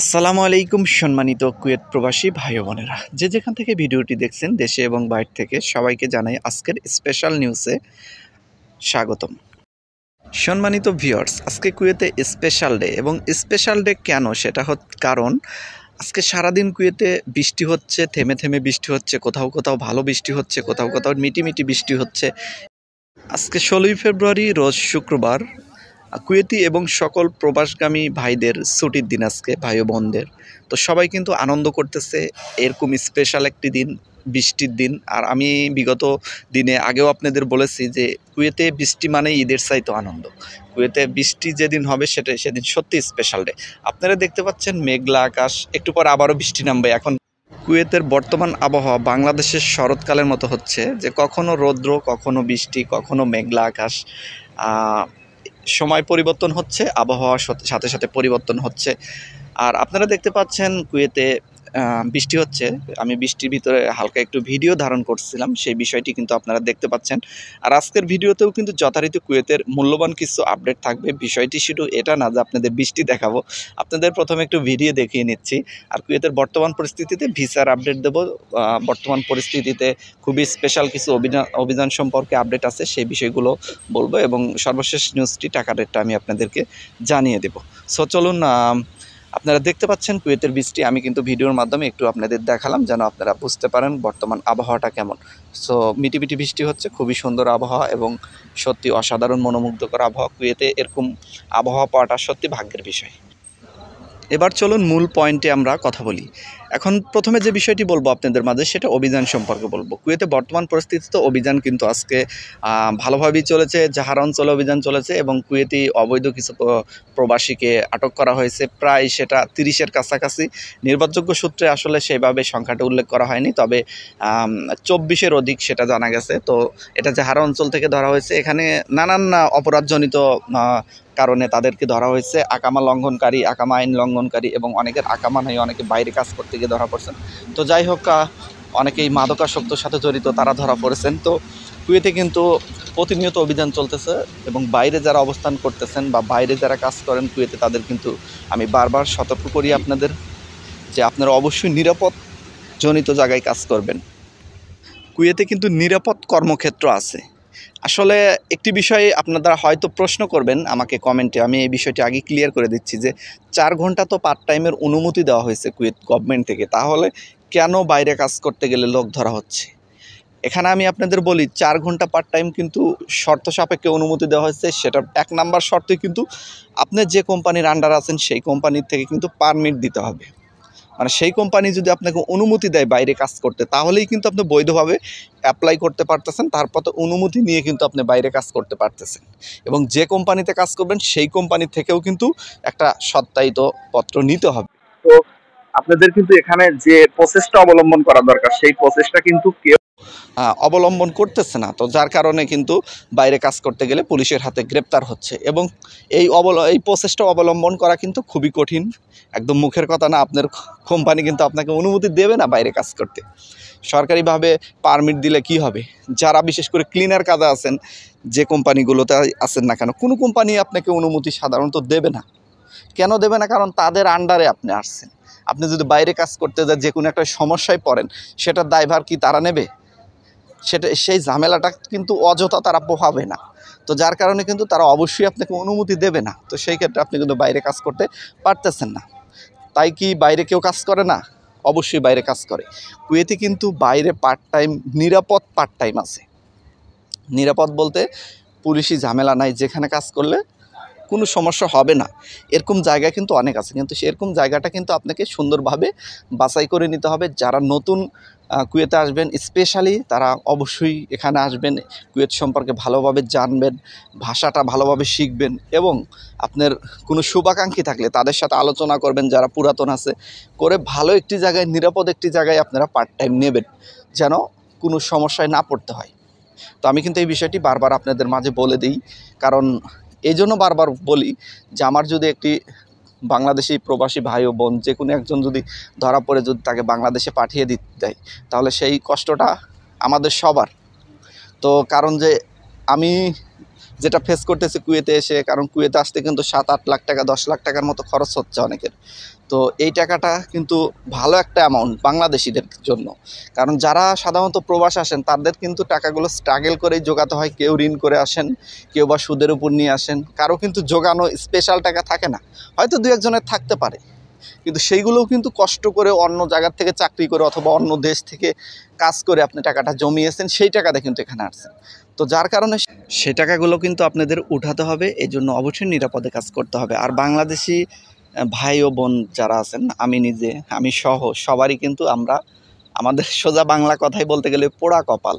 আসসালামু আলাইকুম সম্মানিত কুয়েত প্রবাসী ভাই বোনেরা যে যেখান থেকে ভিডিওটি দেখছেন দেশে এবং বাইর থেকে সবাইকে জানাই আজকের স্পেশাল নিউজে স্বাগতম সম্মানিত ভিউয়ার্স আজকে কুয়েতে স্পেশাল ডে এবং স্পেশাল ডে কেন সেটা হত কারণ আজকে সারাদিন কুয়েতে বৃষ্টি হচ্ছে থেমে থেমে বৃষ্টি হচ্ছে কোথাও কোথাও ভালো বৃষ্টি হচ্ছে কোথাও কোথাও মিটিমিটি বৃষ্টি হচ্ছে আজকে ষোলোই ফেব্রুয়ারি রোজ শুক্রবার কুয়েতি এবং সকল প্রবাসগামী ভাইদের ছুটির দিন আজকে ভাই ও বোনদের তো সবাই কিন্তু আনন্দ করতেছে এরকম স্পেশাল একটি দিন বৃষ্টির দিন আর আমি বিগত দিনে আগেও আপনাদের বলেছি যে কুয়েতে বৃষ্টি মানে ঈদের চাইতো আনন্দ কুয়েতে বৃষ্টি যেদিন হবে সেটা সেদিন সত্যি স্পেশাল ডে আপনারা দেখতে পাচ্ছেন মেঘলা আকাশ একটু পর আবারও বৃষ্টি নামবে এখন কুয়েতের বর্তমান আবহাওয়া বাংলাদেশের শরৎকালের মতো হচ্ছে যে কখনো রৌদ্র কখনো বৃষ্টি কখনো মেঘলা আকাশ সময় পরিবর্তন হচ্ছে আবহাওয়ার সাথে সাথে পরিবর্তন হচ্ছে আর আপনারা দেখতে পাচ্ছেন কুয়েতে বৃষ্টি হচ্ছে আমি বৃষ্টির ভিতরে হালকা একটু ভিডিও ধারণ করছিলাম সেই বিষয়টি কিন্তু আপনারা দেখতে পাচ্ছেন আর আজকের ভিডিওতেও কিন্তু যথারীতি কুয়েতের মূল্যবান কিছু আপডেট থাকবে বিষয়টি শুধু এটা না যে আপনাদের বৃষ্টি দেখাবো আপনাদের প্রথমে একটু ভিডিও দেখিয়ে নিচ্ছি আর কুয়েতের বর্তমান পরিস্থিতিতে ভিসার আপডেট দেব বর্তমান পরিস্থিতিতে খুবই স্পেশাল কিছু অভিযান অভিযান সম্পর্কে আপডেট আছে সেই বিষয়গুলো বলবো এবং সর্বশেষ নিউজটি টাকা রেটটা আমি আপনাদেরকে জানিয়ে দেব সো চলুন আপনারা দেখতে পাচ্ছেন কুয়েতের বৃষ্টি আমি কিন্তু ভিডিওর মাধ্যমে একটু আপনাদের দেখালাম যেন আপনারা বুঝতে পারেন বর্তমান আবহাওয়াটা কেমন সো মিটিমিটি বৃষ্টি হচ্ছে খুবই সুন্দর আবহাওয়া এবং সত্যি অসাধারণ মনোমুগ্ধকর আবহাওয়া কুয়েতে এরকম আবহাওয়া পাওয়াটা সত্যি ভাগ্যের বিষয় এবার চলুন মূল পয়েন্টে আমরা কথা বলি এখন প্রথমে যে বিষয়টি বলবো আপনাদের মাঝে সেটা অভিযান সম্পর্কে বলবো কুয়েতে বর্তমান পরিস্থিতিতে অভিযান কিন্তু আজকে ভালোভাবেই চলেছে যাহার অঞ্চলে অভিযান চলেছে এবং কুয়েতি অবৈধ কিছু প্রবাসীকে আটক করা হয়েছে প্রায় সেটা তিরিশের কাছাকাছি নির্ভরযোগ্য সূত্রে আসলে সেইভাবে সংখ্যাটা উল্লেখ করা হয়নি তবে চব্বিশের অধিক সেটা জানা গেছে তো এটা যাহার অঞ্চল থেকে ধরা হয়েছে এখানে নানান অপরাধজনিত কারণে তাদেরকে ধরা হয়েছে আকামা লঙ্ঘনকারী আকামা আইন লঙ্ঘনকারী এবং অনেকের আকামা নাই অনেকে বাইরে কাজ করতে থেকে ধরা পড়ছেন তো যাই হোক অনেকেই মাদকাসক্তর সাথে জড়িত তারা ধরা পড়েছেন তো কুয়েতে কিন্তু প্রতিনিয়ত অভিযান চলতেছে এবং বাইরে যারা অবস্থান করতেছেন বা বাইরে যারা কাজ করেন কুয়েতে তাদের কিন্তু আমি বারবার সতর্ক করি আপনাদের যে আপনারা অবশ্যই নিরাপদ জনিত জায়গায় কাজ করবেন কুয়েতে কিন্তু নিরাপদ কর্মক্ষেত্র আছে আসলে একটি বিষয়ে আপনারা হয়তো প্রশ্ন করবেন আমাকে কমেন্টে আমি এই বিষয়টি আগে ক্লিয়ার করে দিচ্ছি যে চার ঘন্টা তো পার্ট টাইমের অনুমতি দেওয়া হয়েছে কুয়েত গভর্নমেন্ট থেকে তাহলে কেন বাইরে কাজ করতে গেলে লোক ধরা হচ্ছে এখানে আমি আপনাদের বলি চার ঘন্টা পার্ট টাইম কিন্তু শর্ত সাপেক্ষে অনুমতি দেওয়া হয়েছে সেটা এক নাম্বার শর্তে কিন্তু আপনি যে কোম্পানির আন্ডার আছেন সেই কোম্পানির থেকে কিন্তু পারমিট দিতে হবে মানে সেই কোম্পানি যদি আপনাকে অনুমতি দেয় বাইরে কাজ করতে তাহলেই কিন্তু আপনি বৈধভাবে অ্যাপ্লাই করতে পারতেছেন তারপর তো অনুমতি নিয়ে কিন্তু আপনি বাইরে কাজ করতে পারতেছেন এবং যে কোম্পানিতে কাজ করবেন সেই কোম্পানি থেকেও কিন্তু একটা সত্যায়িত পত্র নিতে হবে তো আপনাদের কিন্তু এখানে যে প্রসেসটা অবলম্বন করা দরকার সেই প্রসেসটা কিন্তু কেউ অবলম্বন করতেছে না তো যার কারণে কিন্তু বাইরে কাজ করতে গেলে পুলিশের হাতে গ্রেপ্তার হচ্ছে এবং এই অবল এই প্রসেসটা অবলম্বন করা কিন্তু খুবই কঠিন একদম মুখের কথা না আপনার কোম্পানি কিন্তু আপনাকে অনুমতি দেবে না বাইরে কাজ করতে সরকারিভাবে পারমিট দিলে কি হবে যারা বিশেষ করে ক্লিনার কাজে আছেন যে কোম্পানিগুলোতে আছেন না কেন কোনো কোম্পানি আপনাকে অনুমতি সাধারণত দেবে না কেন দেবে না কারণ তাদের আন্ডারে আপনি আসছেন আপনি যদি বাইরে কাজ করতে যান যে কোনো একটা সমস্যায় পড়েন সেটার দায়ভার কি তারা নেবে সেটা সেই ঝামেলাটা কিন্তু অযথা তারা পোহাবে না তো যার কারণে কিন্তু তারা অবশ্যই আপনাকে অনুমতি দেবে না তো সেই ক্ষেত্রে আপনি কিন্তু বাইরে কাজ করতে পারতেছেন না তাই কি বাইরে কেউ কাজ করে না অবশ্যই বাইরে কাজ করে কুয়েতে কিন্তু বাইরে পার্ট টাইম নিরাপদ পার্ট টাইম আছে নিরাপদ বলতে পুলিশি ঝামেলা নাই যেখানে কাজ করলে কোনো সমস্যা হবে না এরকম জায়গা কিন্তু অনেক আছে কিন্তু সেরকম জায়গাটা কিন্তু আপনাকে সুন্দরভাবে বাছাই করে নিতে হবে যারা নতুন কুয়েতে আসবেন স্পেশালি তারা অবশ্যই এখানে আসবেন কুয়েত সম্পর্কে ভালোভাবে জানবেন ভাষাটা ভালোভাবে শিখবেন এবং আপনার কোনো শুভাকাঙ্ক্ষী থাকলে তাদের সাথে আলোচনা করবেন যারা পুরাতন আছে করে ভালো একটি জায়গায় নিরাপদ একটি জায়গায় আপনারা পার্ট টাইম নেবেন যেন কোনো সমস্যায় না পড়তে হয় তো আমি কিন্তু এই বিষয়টি বারবার আপনাদের মাঝে বলে দিই কারণ এই জন্য বারবার বলি যে আমার যদি একটি বাংলাদেশি প্রবাসী ভাই ও বোন যে কোনো একজন যদি ধরা পড়ে যদি তাকে বাংলাদেশে পাঠিয়ে দিতে দেয় তাহলে সেই কষ্টটা আমাদের সবার তো কারণ যে আমি যেটা ফেস করতেছে কুয়েতে এসে কারণ কুয়েতে আসতে কিন্তু সাত আট লাখ টাকা দশ লাখ টাকার মতো খরচ হচ্ছে অনেকের তো এই টাকাটা কিন্তু ভালো একটা অ্যামাউন্ট বাংলাদেশিদের জন্য কারণ যারা সাধারণত প্রবাস আসেন তাদের কিন্তু টাকাগুলো স্ট্রাগেল করেই জোগাতে হয় কেউ ঋণ করে আসেন কেউ বা সুদের উপর নিয়ে আসেন কারো কিন্তু জোগানো স্পেশাল টাকা থাকে না হয়তো দু একজনের থাকতে পারে কিন্তু সেইগুলোও কিন্তু কষ্ট করে অন্য জায়গার থেকে চাকরি করে অথবা অন্য দেশ থেকে কাজ করে আপনি টাকাটা জমিয়েছেন সেই টাকাতে কিন্তু এখানে আসছেন তো যার কারণে সে টাকাগুলো কিন্তু আপনাদের উঠাতে হবে এই জন্য অবশ্যই নিরাপদে কাজ করতে হবে আর বাংলাদেশি ভাই ও বোন যারা আছেন আমি নিজে আমি সহ সবারই কিন্তু আমরা আমাদের সোজা বাংলা কথাই বলতে গেলে পোড়া কপাল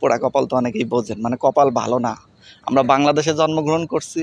পোড়া কপাল তো অনেকেই বোঝেন মানে কপাল ভালো না আমরা বাংলাদেশে জন্মগ্রহণ করছি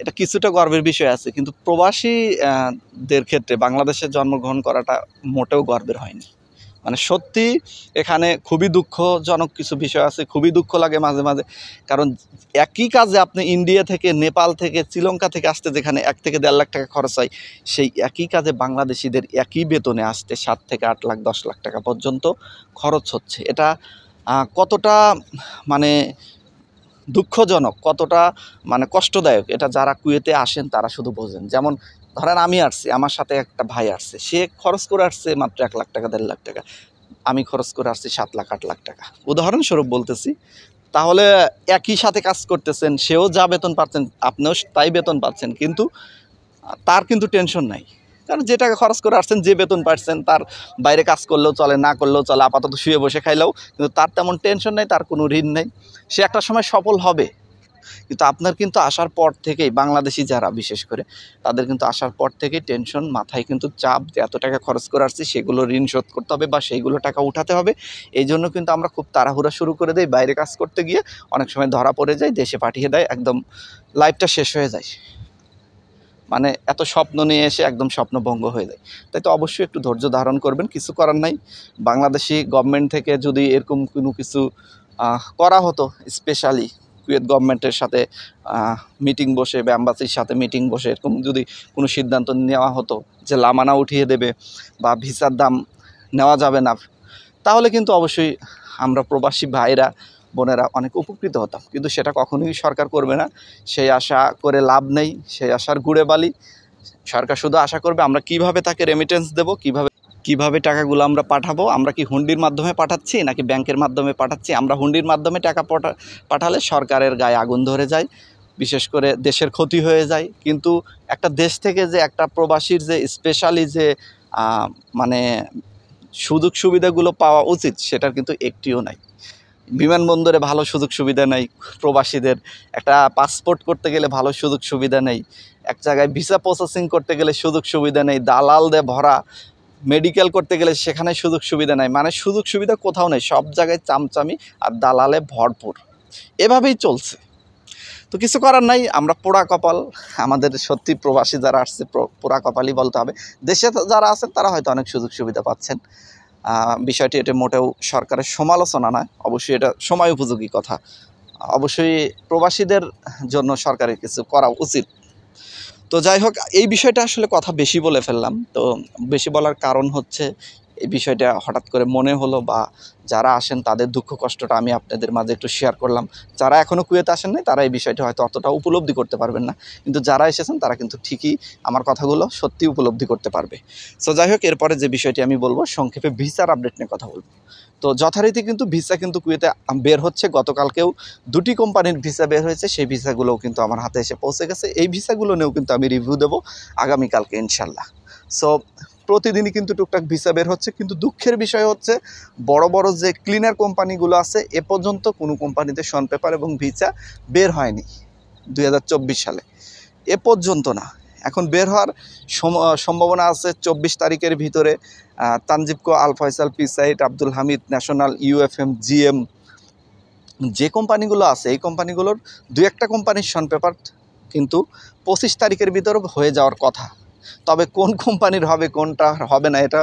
এটা কিছুটা গর্বের বিষয় আছে কিন্তু প্রবাসীদের ক্ষেত্রে বাংলাদেশে জন্মগ্রহণ করাটা মোটেও গর্বের হয়নি মানে সত্যি এখানে খুবই দুঃখজনক কিছু বিষয় আছে খুবই দুঃখ লাগে মাঝে মাঝে কারণ একই কাজে আপনি ইন্ডিয়া থেকে নেপাল থেকে শ্রীলঙ্কা থেকে আসতে যেখানে এক থেকে দেড় লাখ টাকা খরচ হয় সেই একই কাজে বাংলাদেশিদের একই বেতনে আসতে সাত থেকে আট লাখ দশ লাখ টাকা পর্যন্ত খরচ হচ্ছে এটা কতটা মানে দুঃখজনক কতটা মানে কষ্টদায়ক এটা যারা কুয়েতে আসেন তারা শুধু বোঝেন যেমন ধরেন আমি আসছি আমার সাথে একটা ভাই আসছে সে খরচ করে আসছে মাত্র এক লাখ টাকা দেড় লাখ টাকা আমি খরচ করে আসছি সাত লাখ আট লাখ টাকা উদাহরণস্বরূপ বলতেছি তাহলে একই সাথে কাজ করতেছেন সেও যা বেতন পাচ্ছেন আপনিও তাই বেতন পাচ্ছেন কিন্তু তার কিন্তু টেনশন নাই কারণ যে টাকা খরচ করে আসছেন যে বেতন পাচ্ছেন তার বাইরে কাজ করলেও চলে না করলেও চলে আপাতত শুয়ে বসে খাইলেও কিন্তু তার তেমন টেনশন নেই তার কোনো ঋণ নেই সে একটা সময় সফল হবে কিন্তু আপনার কিন্তু আসার পর থেকেই বাংলাদেশি যারা বিশেষ করে তাদের কিন্তু আসার পর থেকেই টেনশন মাথায় কিন্তু চাপ যে এত টাকা খরচ করে আসছি সেগুলো ঋণ শোধ করতে হবে বা সেইগুলো টাকা উঠাতে হবে এই জন্য কিন্তু আমরা খুব তাড়াহুড়া শুরু করে দিই বাইরে কাজ করতে গিয়ে অনেক সময় ধরা পড়ে যায় দেশে পাঠিয়ে দেয় একদম লাইফটা শেষ হয়ে যায় মানে এত স্বপ্ন নিয়ে এসে একদম স্বপ্নভঙ্গ হয়ে যায় তাই তো অবশ্যই একটু ধৈর্য ধারণ করবেন কিছু করার নাই বাংলাদেশি গভর্নমেন্ট থেকে যদি এরকম কোনো কিছু করা হতো স্পেশালি কুয়েত গভর্নমেন্টের সাথে মিটিং বসে বা অ্যাম্বাসির সাথে মিটিং বসে এরকম যদি কোনো সিদ্ধান্ত নেওয়া হতো যে লামানা উঠিয়ে দেবে বা ভিসার দাম নেওয়া যাবে না তাহলে কিন্তু অবশ্যই আমরা প্রবাসী ভাইরা বোনেরা অনেক উপকৃত হতাম কিন্তু সেটা কখনোই সরকার করবে না সেই আশা করে লাভ নেই সেই আশার গুড়ে বালি সরকার শুধু আশা করবে আমরা কিভাবে তাকে রেমিটেন্স দেব কিভাবে কিভাবে টাকাগুলো আমরা পাঠাবো আমরা কি হুন্ডির মাধ্যমে পাঠাচ্ছি নাকি ব্যাংকের মাধ্যমে পাঠাচ্ছি আমরা হুন্ডির মাধ্যমে টাকা পাঠালে সরকারের গায়ে আগুন ধরে যায় বিশেষ করে দেশের ক্ষতি হয়ে যায় কিন্তু একটা দেশ থেকে যে একটা প্রবাসীর যে স্পেশালি যে মানে সুযোগ সুবিধাগুলো পাওয়া উচিত সেটার কিন্তু একটিও নাই বিমানবন্দরে ভালো সুযোগ সুবিধা নেই প্রবাসীদের একটা পাসপোর্ট করতে গেলে ভালো সুযোগ সুবিধা নেই এক জায়গায় ভিসা প্রসেসিং করতে গেলে সুযোগ সুবিধা নেই দালাল দে ভরা মেডিকেল করতে গেলে সেখানে সুযোগ সুবিধা নেই মানে সুযোগ সুবিধা কোথাও নেই সব জায়গায় চামচামি আর দালালে ভরপুর এভাবেই চলছে তো কিছু করার নাই আমরা পোড়া কপাল আমাদের সত্যি প্রবাসী যারা আসছে পোড়া কপালই বলতে হবে দেশে যারা আছেন তারা হয়তো অনেক সুযোগ সুবিধা পাচ্ছেন বিষয়টি এটা মোটেও সরকারের সমালোচনা নয় অবশ্যই এটা সময় উপযোগী কথা অবশ্যই প্রবাসীদের জন্য সরকারের কিছু করা উচিত তো যাই হোক এই বিষয়টা আসলে কথা বেশি বলে ফেললাম তো বেশি বলার কারণ হচ্ছে এই বিষয়টা হঠাৎ করে মনে হলো বা যারা আসেন তাদের দুঃখ কষ্টটা আমি আপনাদের মাঝে একটু শেয়ার করলাম যারা এখনও কুয়েতে আসেন নাই তারা এই বিষয়টা হয়তো অতটা উপলব্ধি করতে পারবেন না কিন্তু যারা এসেছেন তারা কিন্তু ঠিকই আমার কথাগুলো সত্যি উপলব্ধি করতে পারবে সো যাই হোক এরপরে যে বিষয়টি আমি বলবো সংক্ষেপে ভিসার আপডেট নিয়ে কথা বলবো তো যথারীতি কিন্তু ভিসা কিন্তু কুয়েতে বের হচ্ছে গতকালকেও দুটি কোম্পানির ভিসা বের হয়েছে সেই ভিসাগুলোও কিন্তু আমার হাতে এসে পৌঁছে গেছে এই ভিসাগুলো নিয়েও কিন্তু আমি রিভিউ দেবো আগামীকালকে ইনশাল্লাহ সো প্রতিদিনই কিন্তু টুকটাক ভিসা বের হচ্ছে কিন্তু দুঃখের বিষয় হচ্ছে বড় বড় যে ক্লিনার কোম্পানিগুলো আছে এ পর্যন্ত কোনো কোম্পানিতে শন পেপার এবং ভিসা বের হয়নি দুই সালে এ পর্যন্ত না এখন বের হওয়ার সম্ভাবনা আছে চব্বিশ তারিখের ভিতরে তানজিবকো আল ফয়সাল পিসাইট Abdul Hamid national UFM GM যে কোম্পানিগুলো আছে এই কোম্পানিগুলোর দু একটা কোম্পানির শন পেপার কিন্তু পঁচিশ তারিখের ভিতর হয়ে যাওয়ার কথা তবে কোন কোম্পানির হবে কোনটা হবে না এটা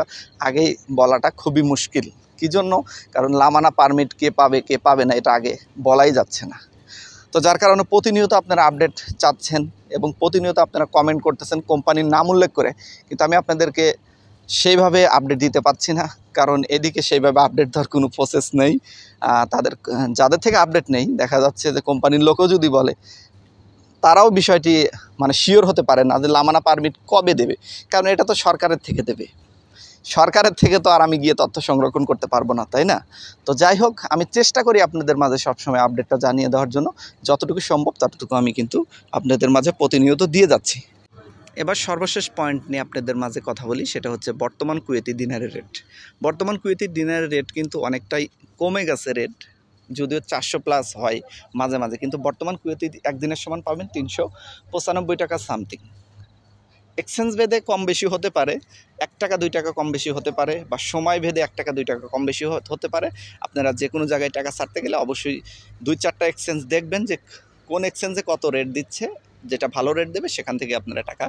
আগেই বলাটা খুবই মুশকিল কী জন্য কারণ লামানা পারমিট কে পাবে কে পাবে না এটা আগে বলাই যাচ্ছে না তো যার কারণে প্রতিনিয়ত আপনারা আপডেট চাচ্ছেন এবং প্রতিনিয়ত আপনারা কমেন্ট করতেছেন কোম্পানির নাম উল্লেখ করে কিন্তু আমি আপনাদেরকে সেইভাবে আপডেট দিতে পারছি না কারণ এদিকে সেইভাবে আপডেট ধর কোনো প্রসেস নেই তাদের যাদের থেকে আপডেট নেই দেখা যাচ্ছে যে কোম্পানির লোকও যদি বলে তারাও বিষয়টি মানে শিওর হতে পারে না যে লামানা পারমিট কবে দেবে কারণ এটা তো সরকারের থেকে দেবে সরকারের থেকে তো আর আমি গিয়ে তথ্য সংরক্ষণ করতে পারবো না তাই না তো যাই হোক আমি চেষ্টা করি আপনাদের মাঝে সবসময় আপডেটটা জানিয়ে দেওয়ার জন্য যতটুকু সম্ভব ততটুকু আমি কিন্তু আপনাদের মাঝে প্রতিনিয়ত দিয়ে যাচ্ছি এবার সর্বশেষ পয়েন্ট নিয়ে আপনাদের মাঝে কথা বলি সেটা হচ্ছে বর্তমান কুয়েতি দিনারের রেট বর্তমান কুয়েতি দিনারের রেট কিন্তু অনেকটাই কমে গেছে রেট যদিও চারশো প্লাস হয় মাঝে মাঝে কিন্তু বর্তমান কুয়েতে একদিনের সমান পাবেন তিনশো পঁচানব্বই টাকা সামথিং এক্সচেঞ্জ ভেদে কম বেশি হতে পারে এক টাকা দুই টাকা কম বেশি হতে পারে বা সময় ভেদে এক টাকা দুই টাকা কম বেশি হতে পারে আপনারা যে কোনো জায়গায় টাকা ছাড়তে গেলে অবশ্যই দুই চারটা এক্সচেঞ্জ দেখবেন যে কোন এক্সচেঞ্জে কত রেট দিচ্ছে যেটা ভালো রেট দেবে সেখান থেকে আপনারা টাকা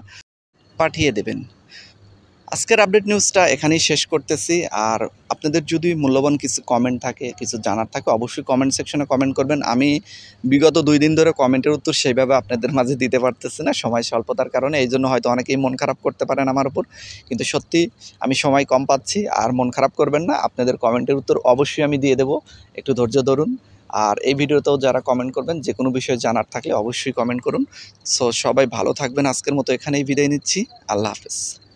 পাঠিয়ে দেবেন আজকের আপডেট নিউজটা এখানেই শেষ করতেছি আর আপনাদের যদি মূল্যবান কিছু কমেন্ট থাকে কিছু জানার থাকে অবশ্যই কমেন্ট সেকশনে কমেন্ট করবেন আমি বিগত দুই দিন ধরে কমেন্টের উত্তর সেইভাবে আপনাদের মাঝে দিতে পারতেছি না সময় স্বল্পতার কারণে এই জন্য হয়তো অনেকেই মন খারাপ করতে পারেন আমার উপর কিন্তু সত্যি আমি সময় কম পাচ্ছি আর মন খারাপ করবেন না আপনাদের কমেন্টের উত্তর অবশ্যই আমি দিয়ে দেব একটু ধৈর্য ধরুন আর এই ভিডিওতেও যারা কমেন্ট করবেন যে কোনো বিষয়ে জানার থাকলে অবশ্যই কমেন্ট করুন সো সবাই ভালো থাকবেন আজকের মতো এখানেই বিদায় নিচ্ছি আল্লাহ হাফেজ